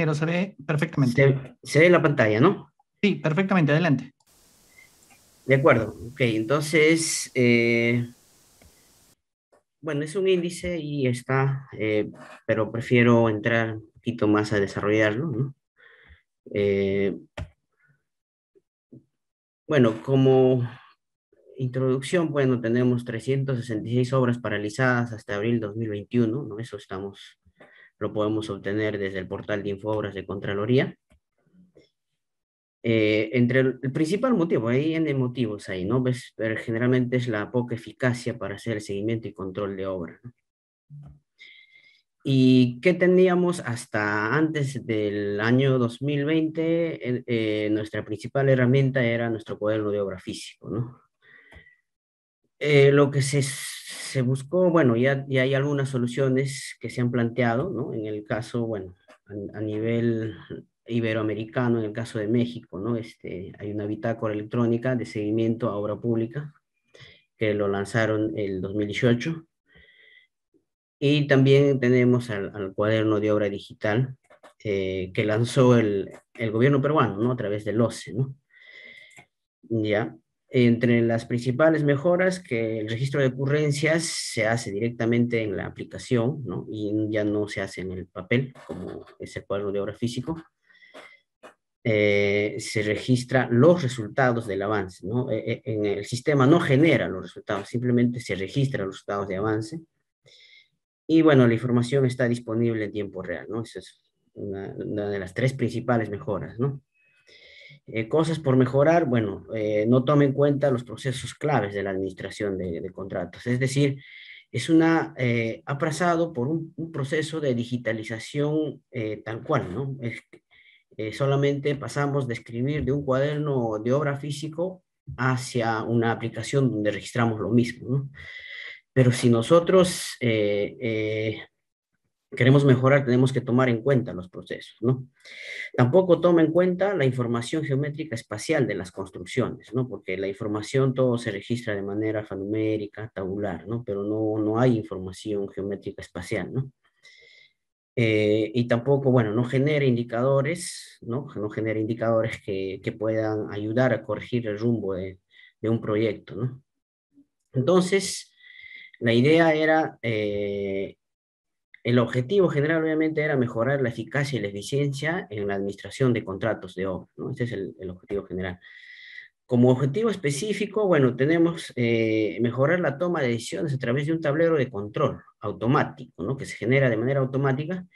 pero se ve perfectamente. Se, ve ve la pantalla, ¿no? Sí, perfectamente, adelante. De acuerdo, ok, entonces, eh, bueno, es un índice y está, eh, pero prefiero entrar un poquito más a desarrollarlo, ¿no? Eh, bueno, como introducción, bueno, tenemos 366 obras paralizadas hasta abril 2021, ¿no? Eso estamos lo podemos obtener desde el portal de Infobras de Contraloría. Eh, entre el, principal motivo, hay N motivos ahí, ¿no? pero generalmente es la poca eficacia para hacer el seguimiento y control de obra. ¿Y qué teníamos hasta antes del año 2020? Eh, eh, nuestra principal herramienta era nuestro cuaderno de obra físico, ¿no? Eh, lo que se, se, buscó, bueno, ya, ya hay algunas soluciones que se han planteado, ¿no? En el caso, bueno, a, nivel iberoamericano, en el caso de México, ¿no? Este, hay una bitácora electrónica de seguimiento a obra pública que lo lanzaron el 2018. Y también tenemos al, cuaderno de obra digital eh, que lanzó el, el, gobierno peruano, ¿no? A través del OCE, ¿no? Ya. Entre las principales mejoras, que el registro de ocurrencias se hace directamente en la aplicación ¿no? y ya no se hace en el papel, como es el cuadro de obra físico. Eh, se registra los resultados del avance. ¿no? E, e, en el sistema no genera los resultados, simplemente se registra los resultados de avance. Y bueno, la información está disponible en tiempo real. ¿no? Esa es una de las tres principales mejoras. ¿no? Eh, cosas por mejorar, bueno, eh, no toma en cuenta los procesos claves de la administración de, contratos. Es decir, es una eh, aprazado por un, proceso de digitalización eh, tal cual, ¿no? Es, solamente pasamos de escribir de un cuaderno de obra físico hacia una aplicación donde registramos lo mismo, ¿no? Pero si nosotros queremos mejorar, tenemos que tomar en cuenta los procesos, ¿no? Tampoco toma en cuenta la información geométrica espacial de las construcciones, ¿no? Porque la información todo se registra de manera alfanumérica, tabular, ¿no? Pero no, no hay información geométrica espacial, ¿no? Eh, y tampoco, bueno, no genera indicadores, ¿no? No genera indicadores que, puedan ayudar a corregir el rumbo de, de un proyecto, ¿no? Entonces, la idea era eh, el objetivo general obviamente era mejorar la eficacia y la eficiencia en la administración de contratos de obra, ¿no? Ese es el, objetivo general. Como objetivo específico, bueno, tenemos eh, mejorar la toma de decisiones a través de un tablero de control automático, ¿no? Que se genera de manera automática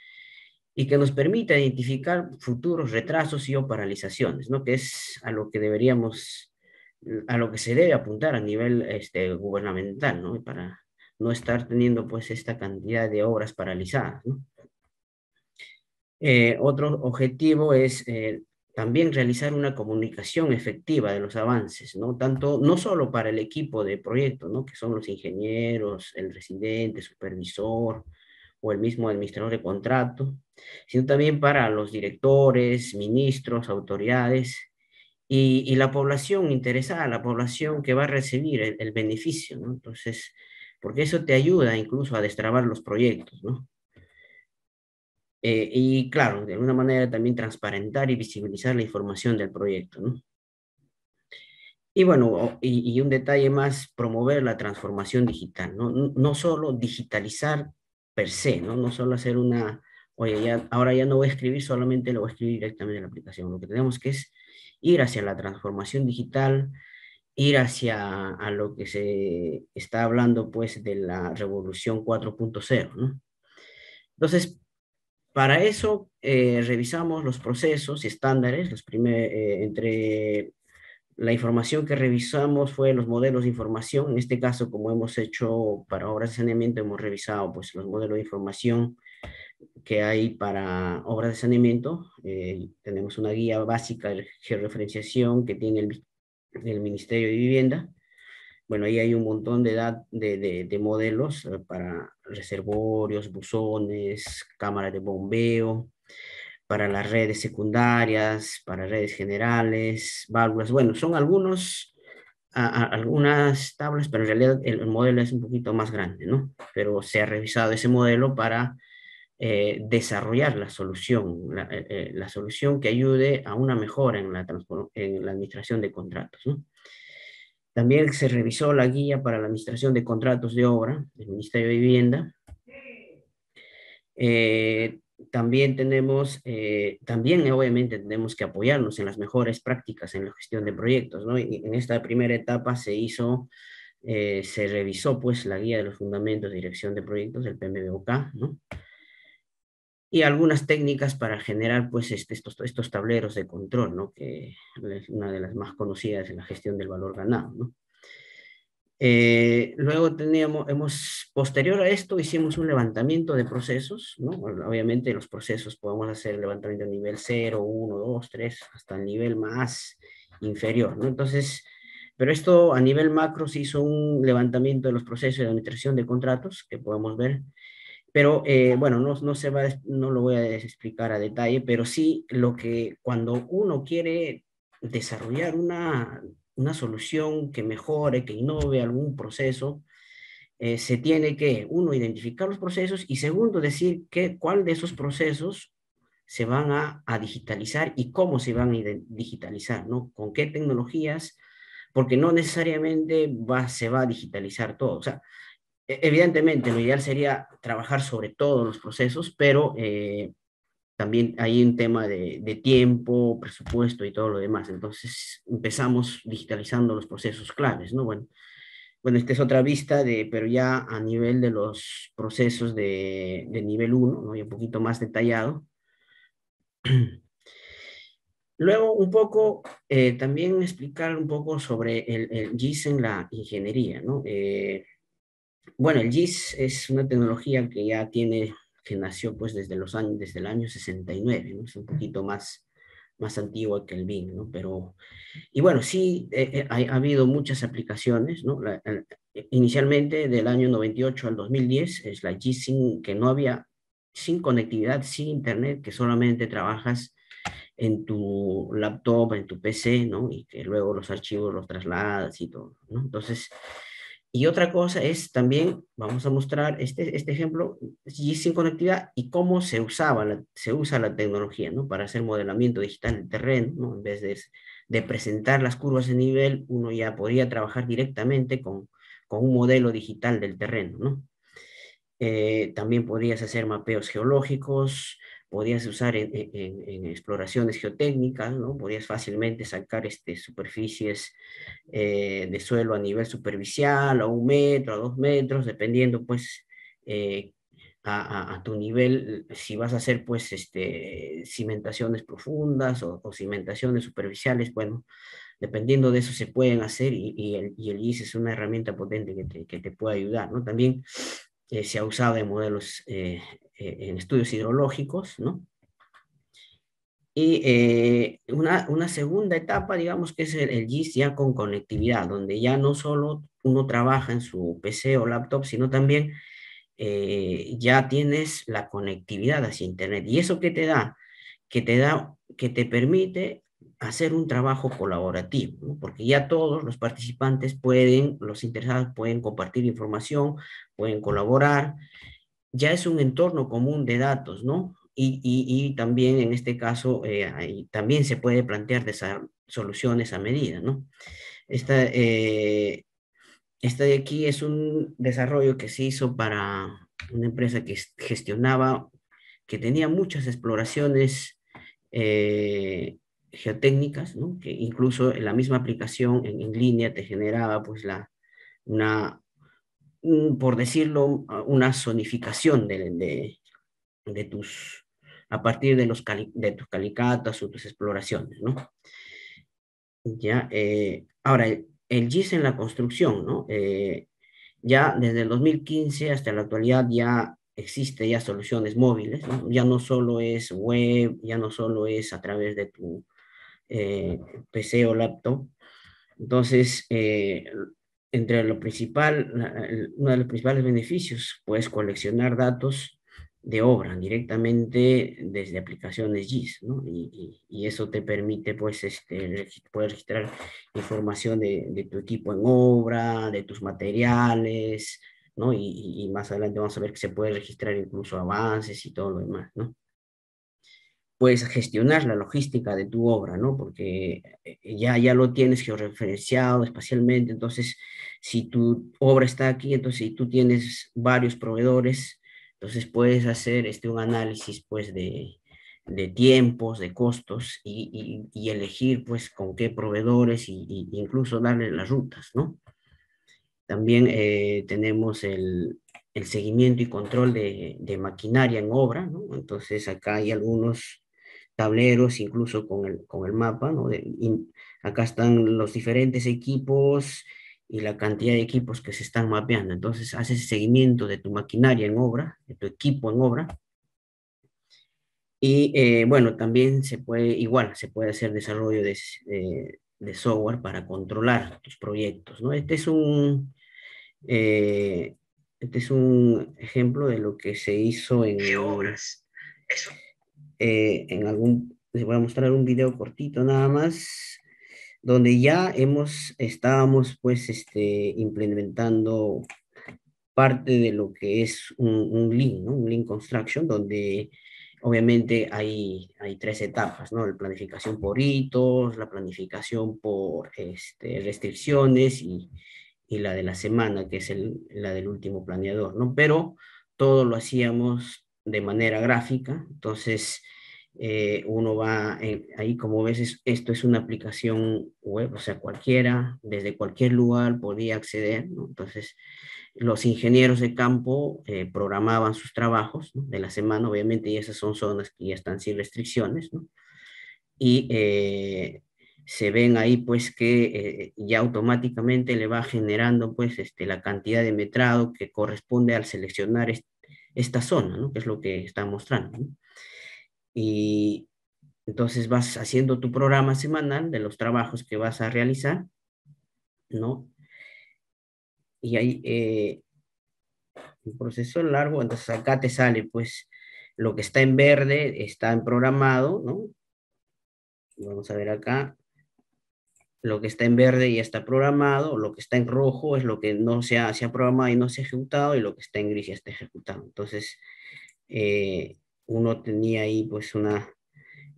y que nos permita identificar futuros retrasos y o paralizaciones, ¿no? Que es a lo que deberíamos, a lo que se debe apuntar a nivel este, gubernamental, ¿no? Para, no estar teniendo pues esta cantidad de obras paralizadas. ¿no? Eh, otro objetivo es eh, también realizar una comunicación efectiva de los avances, ¿no? Tanto, no solo para el equipo de proyecto, ¿no? Que son los ingenieros, el residente, supervisor o el mismo administrador de contrato, sino también para los directores, ministros, autoridades y, la población interesada, la población que va a recibir el, beneficio, ¿no? Entonces, porque eso te ayuda incluso a destrabar los proyectos, ¿no? Eh, y claro, de alguna manera también transparentar y visibilizar la información del proyecto, ¿no? Y bueno, y, un detalle más, promover la transformación digital, ¿no? No, solo digitalizar per se, ¿no? No solo hacer una, oye, ya, ahora ya no voy a escribir, solamente lo voy a escribir directamente en la aplicación. Lo que tenemos que es ir hacia la transformación digital, ir hacia a lo que se está hablando pues de la revolución 4.0. Entonces, para eso eh, revisamos los procesos y estándares, los primeros, eh, entre la información que revisamos fue los modelos de información, en este caso como hemos hecho para obras de saneamiento, hemos revisado pues los modelos de información que hay para obras de saneamiento. Eh, tenemos una guía básica de georreferenciación que tiene el del Ministerio de Vivienda. Bueno, ahí hay un montón de, de, modelos eh, para reservorios, buzones, cámaras de bombeo, para las redes secundarias, para redes generales, válvulas. Bueno, son algunos, algunas tablas, pero en realidad el, modelo es un poquito más grande, ¿no? Pero se ha revisado ese modelo para eh, desarrollar la solución, eh, eh, la, solución que ayude a una mejora en la, en la administración de contratos. ¿no? También se revisó la guía para la administración de contratos de obra del Ministerio de Vivienda. también tenemos, también obviamente tenemos que apoyarnos en las mejores prácticas en la gestión de proyectos, ¿no? Y en esta primera etapa se hizo, se revisó pues la guía de los fundamentos de dirección de proyectos del PMBOK, ¿no? y algunas técnicas para generar pues, este, estos, tableros de control, que es una de las más conocidas en la gestión del valor ganado. Eh, luego teníamos, hemos, posterior a esto hicimos un levantamiento de procesos, ¿no? obviamente los procesos podemos hacer levantamiento a nivel 0, 1, 2, 3, hasta el nivel más inferior. Entonces, pero esto a nivel macro se hizo un levantamiento de los procesos de administración de contratos que podemos ver pero eh, bueno, no, no, se va, no lo voy a explicar a detalle, pero sí lo que cuando uno quiere desarrollar una, una solución que mejore, que innove algún proceso, eh, se tiene que, uno, identificar los procesos y segundo, decir que, cuál de esos procesos se van a, a digitalizar y cómo se van a digitalizar, ¿no? Con qué tecnologías, porque no necesariamente va, se va a digitalizar todo. O sea, e-, evidentemente, lo ideal sería trabajar sobre todos los procesos, pero eh, también hay un tema de, tiempo, presupuesto y todo lo demás. Entonces, empezamos digitalizando los procesos claves, ¿no? Bueno, bueno esta es otra vista, de, pero ya a nivel de los procesos de, nivel 1, ¿no? Y un poquito más detallado. Luego, un poco, eh, también explicar un poco sobre el, el GIS en la ingeniería, ¿no? Eh, bueno, el GIS es una tecnología que ya tiene, que nació pues desde los años, desde el año 69, ¿no? Es un poquito más, más antigua que el BIM, ¿no? Pero, y bueno, sí, eh, eh, ha, habido muchas aplicaciones, ¿no? inicialmente del año 98 al 2010 es la GIS sin, que no había, sin conectividad, sin internet, que solamente trabajas en tu laptop, en tu PC, ¿no? Y que luego los archivos los trasladas y todo, ¿no? Entonces, y otra cosa es también, vamos a mostrar este, este ejemplo, sin conectividad y cómo se, usaba se usa la tecnología ¿no? para hacer modelamiento digital del terreno. En vez de, presentar las curvas de nivel, uno ya podría trabajar directamente con, un modelo digital del terreno. Eh, también podrías hacer mapeos geológicos, podías usar en, exploraciones geotécnicas, ¿no? podías fácilmente sacar este, superficies eh, de suelo a nivel superficial, a un metro, a dos metros, dependiendo pues eh, a, tu nivel, si vas a hacer pues este, cimentaciones profundas o, cimentaciones superficiales, bueno, dependiendo de eso se pueden hacer y, el, y e es una herramienta potente que te, que te puede ayudar, ¿no? También eh, se ha usado en modelos, eh, eh, en estudios hidrológicos, ¿no? Y una, segunda etapa, digamos, que es el, GIS ya con conectividad, donde ya no solo uno trabaja en su PC o laptop, sino también ya tienes la conectividad hacia Internet. ¿Y eso qué te da? Que te, da, que te permite hacer un trabajo colaborativo, porque ya todos los participantes pueden, los interesados pueden compartir información, pueden colaborar, ya es un entorno común de datos, ¿no? Y, también en este caso, eh, también se puede plantear soluciones a medida, ¿no? Esta, eh, esta de aquí es un desarrollo que se hizo para una empresa que gestionaba, que tenía muchas exploraciones eh, geotécnicas, ¿no? que incluso en la misma aplicación en, línea te generaba pues la, una, por decirlo, una zonificación de, de, tus, a partir de, los de tus calicatas o tus exploraciones. ¿no? Ya, eh, ahora, el, GIS en la construcción, ¿no? Eh, ya desde el 2015 hasta la actualidad ya existe ya soluciones móviles, ya no solo es web, ya no solo es a través de tu eh, PC o laptop. Entonces, eh, entre lo principal, uno de los principales beneficios, puedes coleccionar datos de obra directamente desde aplicaciones GIS, ¿no? Y, eso te permite, pues, este, poder registrar información de, tu equipo en obra, de tus materiales, ¿no? y, más adelante vamos a ver que se puede registrar incluso avances y todo lo demás, ¿no? puedes gestionar la logística de tu obra, ¿no? Porque eh, ya, ya lo tienes georreferenciado espacialmente, entonces si tu obra está aquí, entonces si tú tienes varios proveedores, entonces puedes hacer este, un análisis pues de, tiempos, de costos y, elegir pues con qué proveedores e incluso darle las rutas, ¿no? También eh, tenemos el, seguimiento y control de, de maquinaria en obra, ¿no? Entonces acá hay algunos tableros, incluso con el, con el mapa, ¿no? acá están los diferentes equipos y la cantidad de equipos que se están mapeando. Entonces, haces seguimiento de tu maquinaria en obra, de tu equipo en obra. Y eh, bueno, también se puede, igual, se puede hacer desarrollo de, software para controlar tus proyectos, ¿no? Este es un... Eh, este es un ejemplo de lo que se hizo en... obras? Eso eh, en algún, les voy a mostrar un video cortito nada más, donde ya hemos, estábamos pues este, implementando parte de lo que es un, un link, ¿no? un link construction, donde obviamente hay, hay tres etapas, ¿no? La planificación por hitos, la planificación por este, restricciones y, y, la de la semana, que es la del último planeador, ¿no? Pero todo lo hacíamos de manera gráfica. Entonces, eh, uno va eh, ahí, como ves, esto es una aplicación web, o sea, cualquiera, desde cualquier lugar podía acceder. Entonces, los ingenieros de campo eh, programaban sus trabajos de la semana, obviamente, y esas son zonas que ya están sin restricciones. Y se ven ahí pues que ya automáticamente le va generando pues este, la cantidad de metrado que corresponde al seleccionar este esta zona, ¿no? que es lo que está mostrando. ¿no? Y entonces vas haciendo tu programa semanal de los trabajos que vas a realizar, ¿no? Y hay eh, un proceso largo, entonces acá te sale, pues, lo que está en verde está en programado, ¿no? Vamos a ver acá, lo que está en verde ya está programado, lo que está en rojo es lo que no se ha, se ha programado y no se ha ejecutado, y lo que está en gris ya está ejecutado. Entonces, eh, uno tenía ahí pues una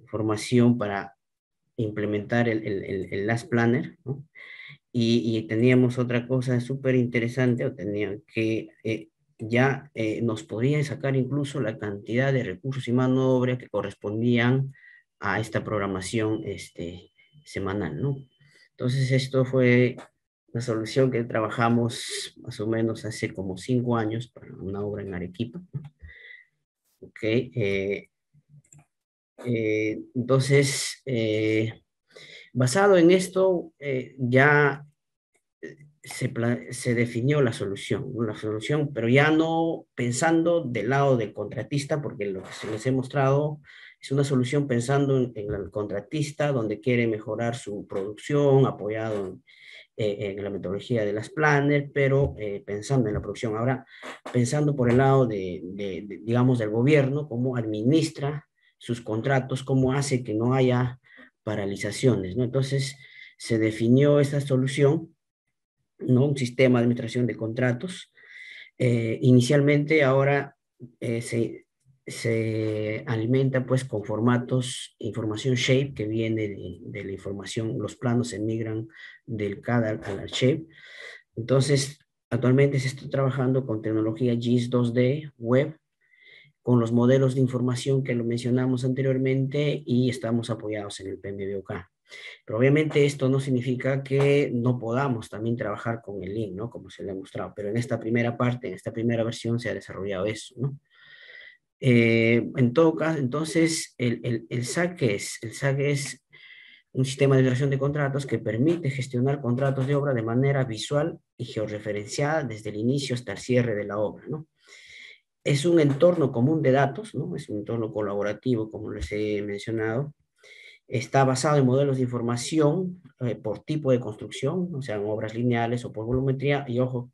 formación para implementar el, el, Last Planner, ¿no? y, teníamos otra cosa súper interesante, que eh, ya eh, nos podían sacar incluso la cantidad de recursos y mano obra que correspondían a esta programación este, semanal, ¿no? Entonces, esto fue la solución que trabajamos más o menos hace como cinco años para una obra en Arequipa. Ok. Eh, eh, entonces, eh, basado en esto, ya se, definió la solución, una solución, pero ya no pensando del lado del contratista, porque lo que se les he mostrado es una solución pensando en, el contratista, donde quiere mejorar su producción, apoyado en, eh, la metodología de las planners, pero eh, pensando en la producción. Ahora, pensando por el lado de, digamos, del gobierno, cómo administra sus contratos, cómo hace que no haya paralizaciones, ¿no? Entonces, se definió esta solución un sistema de administración de contratos. Eh, inicialmente ahora eh, se, alimenta pues con formatos, información shape que viene de, la información, los planos se migran del CAD al, la shape. Entonces, actualmente se está trabajando con tecnología GIS 2D, web, con los modelos de información que lo mencionamos anteriormente y estamos apoyados en el PMBOK. Pero obviamente esto no significa que no podamos también trabajar con el link, Como se le ha mostrado, pero en esta primera parte, en esta primera versión se ha desarrollado eso, eh, en todo caso, entonces, el, el, es, el es un sistema de relación de contratos que permite gestionar contratos de obra de manera visual y georreferenciada desde el inicio hasta el cierre de la obra, Es un entorno común de datos, ¿no? Es un entorno colaborativo, como les he mencionado, Está basado en modelos de información eh, por tipo de construcción, o sea, en obras lineales o por volumetría, y ojo,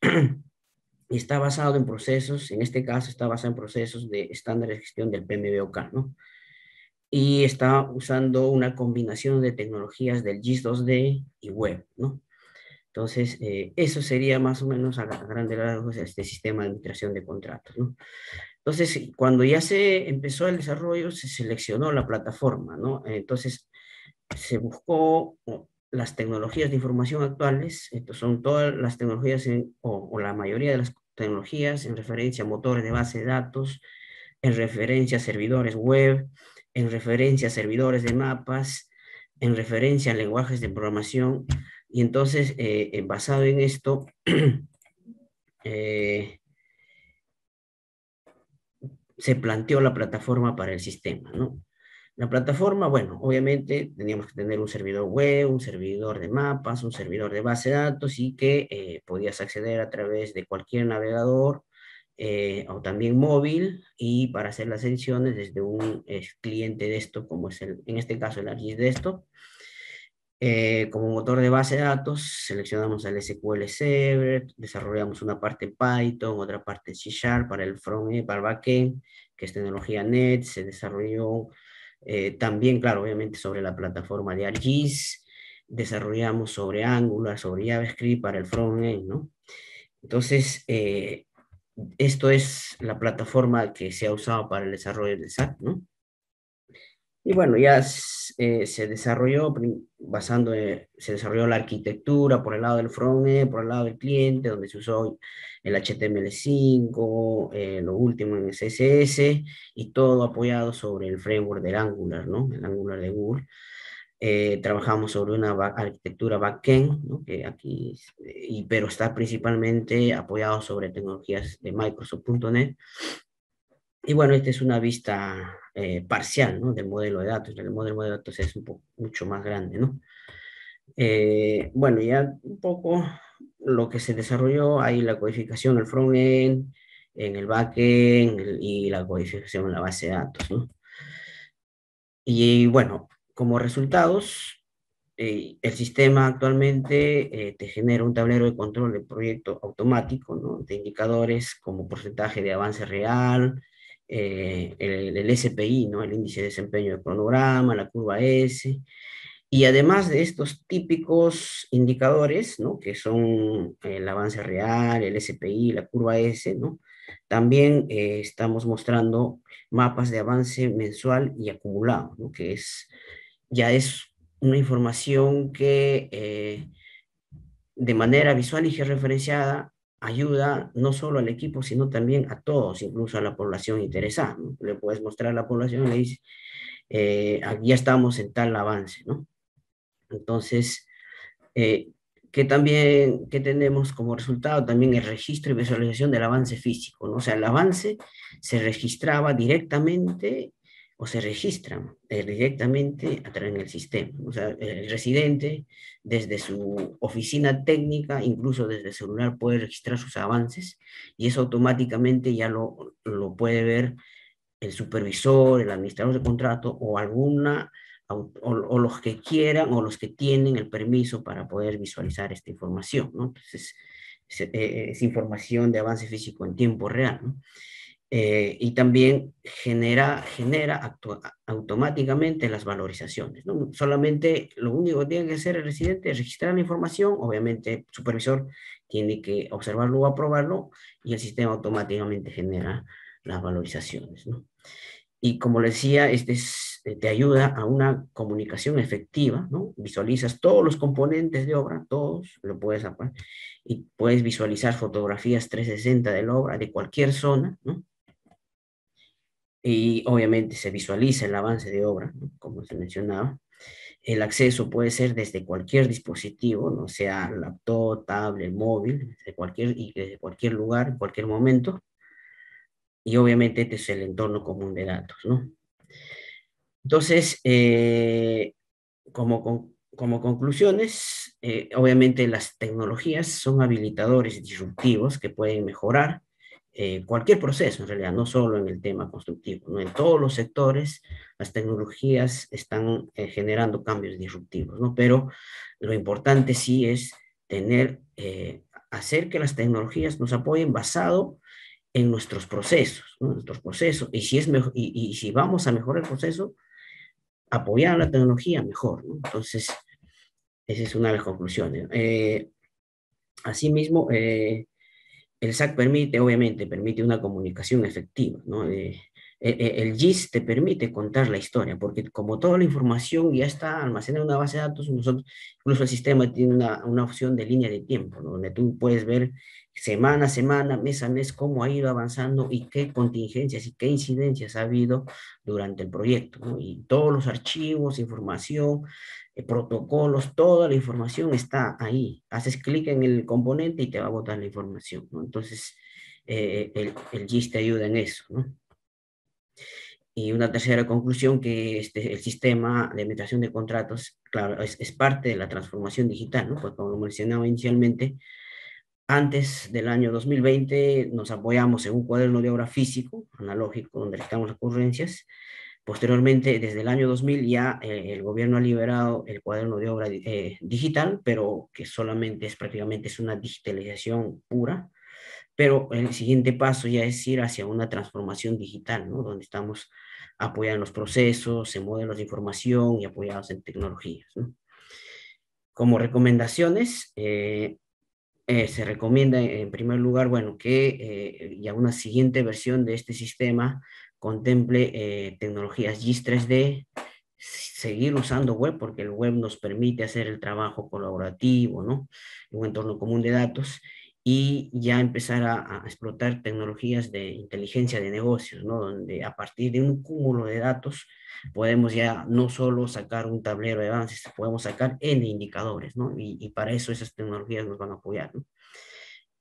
está basado en procesos, en este caso está basado en procesos de estándares de gestión del PMBOK, ¿no? Y está usando una combinación de tecnologías del GIS 2D y web, ¿no? Entonces, eh, eso sería más o menos a, grandes rasgos este sistema de administración de contratos, ¿no? Entonces, cuando ya se empezó el desarrollo, se seleccionó la plataforma, ¿no? Entonces, se buscó las tecnologías de información actuales, estos son todas las tecnologías o, la mayoría de las tecnologías en referencia a motores de base de datos, en referencia a servidores web, en referencia a servidores de mapas, en referencia a lenguajes de programación. Y entonces, eh, eh, basado en esto, eh, se planteó la plataforma para el sistema, ¿no? La plataforma, bueno, obviamente teníamos que tener un servidor web, un servidor de mapas, un servidor de base de datos y que eh, podías acceder a través de cualquier navegador eh, o también móvil y para hacer las ediciones desde un eh, cliente de esto, como es el, en este caso el ArcGIS esto. Eh, como motor de base de datos, seleccionamos el SQL Server, desarrollamos una parte Python, otra parte C Sharp para el front para backend, que es tecnología NET, se desarrolló eh, también, claro, obviamente sobre la plataforma de ArcGIS, desarrollamos sobre Angular, sobre JavaScript para el front-end, ¿no? Entonces, eh, esto es la plataforma que se ha usado para el desarrollo del SAP, ¿no? Y bueno, ya eh, se desarrolló basando, eh, se desarrolló la arquitectura por el lado del front por el lado del cliente, donde se usó el HTML5, eh, lo último en CSS, y todo apoyado sobre el framework del Angular, ¿no? El Angular de Google. trabajamos sobre una arquitectura backend, ¿no? que aquí, y, pero está principalmente apoyado sobre tecnologías de Microsoft.NET y bueno, esta es una vista eh, parcial ¿no? del modelo de datos. El modelo de datos es mucho más grande. ¿no? Eh, bueno, ya un poco lo que se desarrolló, Hay la codificación en el frontend, en el backend y la codificación en la base de datos. ¿no? Y bueno, como resultados, eh, el sistema actualmente te genera un tablero de control de proyecto automático, ¿no? de indicadores como porcentaje de avance real, eh, el, SPI, ¿no? el índice de desempeño del cronograma, la curva S, y además de estos típicos indicadores, ¿no? que son el avance real, el SPI, la curva S, ¿no? también eh, estamos mostrando mapas de avance mensual y acumulado, ¿no? que es, ya es una información que eh, de manera visual y georreferenciada ayuda no solo al equipo, sino también a todos, incluso a la población interesada. ¿no? Le puedes mostrar a la población y le dices, eh, aquí ya estamos en tal avance, ¿no? Entonces, ¿qué eh, que también, que tenemos como resultado? También el registro y visualización del avance físico, ¿no? O sea, el avance se registraba directamente o se registran eh, directamente a través del sistema. O sea, el residente desde su oficina técnica, incluso desde el celular, puede registrar sus avances y eso automáticamente ya lo, lo puede ver el supervisor, el administrador de contrato o alguna o, los que quieran o los que tienen el permiso para poder visualizar esta información. ¿no? Entonces, es, eh, es información de avance físico en tiempo real. ¿no? Eh, y también genera, genera automáticamente las valorizaciones. ¿no? Solamente lo único que tiene que hacer el residente es registrar la información, obviamente el supervisor tiene que observarlo o aprobarlo y el sistema automáticamente genera las valorizaciones. ¿no? Y como les decía, este te ayuda a una comunicación efectiva, ¿no? Visualizas todos los componentes de obra, todos, lo puedes y puedes visualizar fotografías 360 de la obra de cualquier zona, ¿no? y obviamente se visualiza el avance de obra, como se mencionaba. El acceso puede ser desde cualquier dispositivo, no sea laptop, tablet, móvil, desde cualquier, y desde cualquier lugar, en cualquier momento. Y obviamente este es el entorno común de datos. ¿no? Entonces, eh, como, como, conclusiones, eh, obviamente las tecnologías son habilitadores disruptivos que pueden mejorar eh, cualquier proceso en realidad, no solo en el tema constructivo, en todos los sectores las tecnologías están eh, generando cambios disruptivos, ¿no? pero lo importante sí es tener, eh, hacer que las tecnologías nos apoyen basado en nuestros procesos, nuestros procesos, y si, es mejor, y, si vamos a mejorar el proceso, apoyar a la tecnología mejor. ¿no? Entonces, esa es una de las conclusiones. asimismo, eh, el SAC permite, obviamente, permite una comunicación efectiva, eh, eh, eh, el GIS te permite contar la historia, porque como toda la información ya está almacenada en una base de datos, nosotros, incluso el sistema tiene una, opción de línea de tiempo, donde tú puedes ver semana a semana, mes a mes, cómo ha ido avanzando y qué contingencias y qué incidencias ha habido durante el proyecto. Y todos los archivos, información, eh, protocolos, toda la información está ahí. Haces clic en el componente y te va a botar la información. Entonces, eh, el, GIS te ayuda en eso. Y una tercera conclusión que este, el sistema de administración de contratos, claro, es, es parte de la transformación digital, ¿no? Pues como lo mencionaba inicialmente, antes del año 2020 nos apoyamos en un cuaderno de obra físico, analógico, donde estamos las ocurrencias. Posteriormente, desde el año 2000 ya eh, el gobierno ha liberado el cuaderno de obra eh, digital, pero que solamente es prácticamente es una digitalización pura. Pero el siguiente paso ya es ir hacia una transformación digital, ¿no? donde estamos apoyados en los procesos, en modelos de información y apoyados en tecnologías. Como recomendaciones, eh, eh, se recomienda eh, en primer lugar, bueno, que eh, ya una siguiente versión de este sistema contemple tecnologías GIS 3D, seguir usando web, porque el web nos permite hacer el trabajo colaborativo, ¿no? En un entorno común de datos y ya empezar a, explotar tecnologías de inteligencia de negocios, ¿no? donde a partir de un cúmulo de datos podemos ya no solo sacar un tablero de avances, podemos sacar N indicadores, ¿no? y, para eso esas tecnologías nos van a apoyar. ¿no?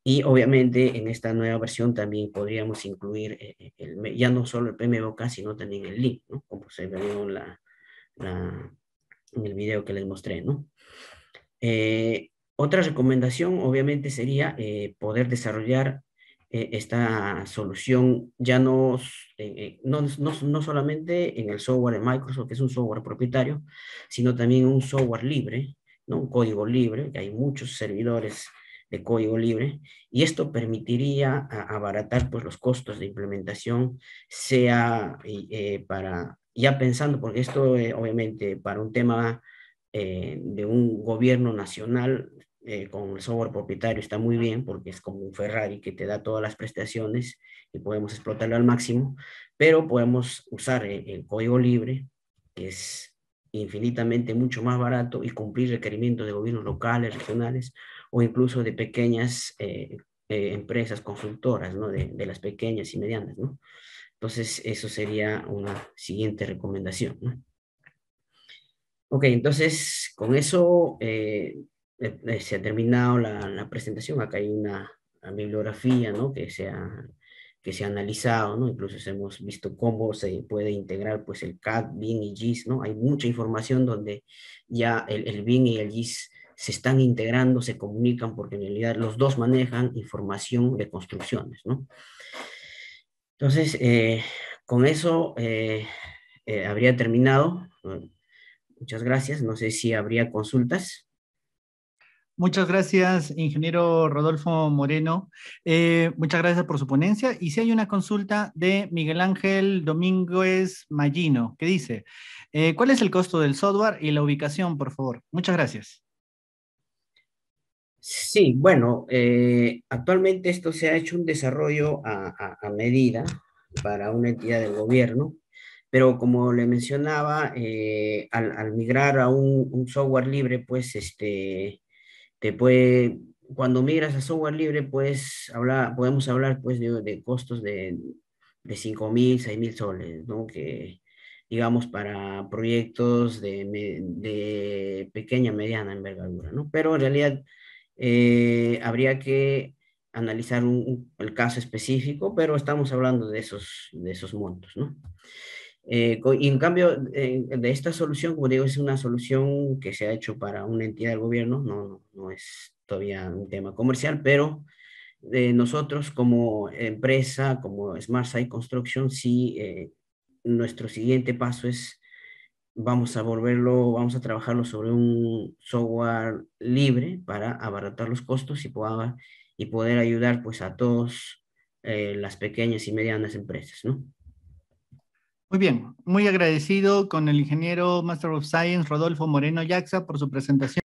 Y obviamente en esta nueva versión también podríamos incluir eh, eh, el, ya no solo el PMBOK, sino también el link, ¿no? como se ve en, la, en el video que les mostré. ¿no? Eh, otra recomendación, obviamente, sería eh, poder desarrollar eh, esta solución ya eh, no, no, solamente en el software de Microsoft, que es un software propietario, sino también un software libre, ¿no? un código libre, que hay muchos servidores de código libre, y esto permitiría abaratar pues, los costos de implementación, sea para, ya pensando, porque esto obviamente para un tema eh, de un gobierno nacional eh, con el software propietario está muy bien porque es como un Ferrari que te da todas las prestaciones y podemos explotarlo al máximo, pero podemos usar eh, el, código libre, que es infinitamente mucho más barato y cumplir requerimientos de gobiernos locales, regionales o incluso de pequeñas empresas consultoras, ¿no? de, de, las pequeñas y medianas. ¿no? Entonces, eso sería una siguiente recomendación. ¿no? Ok, entonces con eso eh, eh, eh, se ha terminado la, presentación. Acá hay una, bibliografía ¿no? que, se ha, que se ha analizado, ¿no? incluso hemos visto cómo se puede integrar pues, el CAD, BIM y GIS. ¿no? Hay mucha información donde ya el, el BIM y el GIS se están integrando, se comunican, porque en realidad los dos manejan información de construcciones. ¿no? Entonces, con eso habría terminado. Muchas gracias. No sé si habría consultas. Muchas gracias, ingeniero Rodolfo Moreno. Eh, muchas gracias por su ponencia. Y si hay una consulta de Miguel Ángel Domínguez Mallino, que dice, eh, ¿cuál es el costo del software y la ubicación, por favor? Muchas gracias. Sí, bueno, eh, actualmente esto se ha hecho un desarrollo a medida para una entidad del gobierno pero como le mencionaba, eh, al, migrar a un, software libre, pues este, te puede, cuando migras a software libre, pues podemos hablar pues de, costos de, de 5 mil, 6 mil soles, ¿no? Que digamos para proyectos de, de pequeña, mediana envergadura, ¿no? Pero en realidad eh, habría que analizar el caso específico, pero estamos hablando de esos, de esos montos, ¿no? Eh, y en cambio, de esta solución, como digo, es una solución que se ha hecho para una entidad del gobierno, no, no, no es todavía un tema comercial, pero eh, nosotros como empresa, como Smart Site Construction, sí, eh, nuestro siguiente paso es, vamos a volverlo, vamos a trabajarlo sobre un software libre para abaratar los costos y, poder, ayudar pues a todas las pequeñas y medianas empresas, ¿no? Muy bien, muy agradecido con el ingeniero Master of Science Rodolfo Moreno Yaxa por su presentación.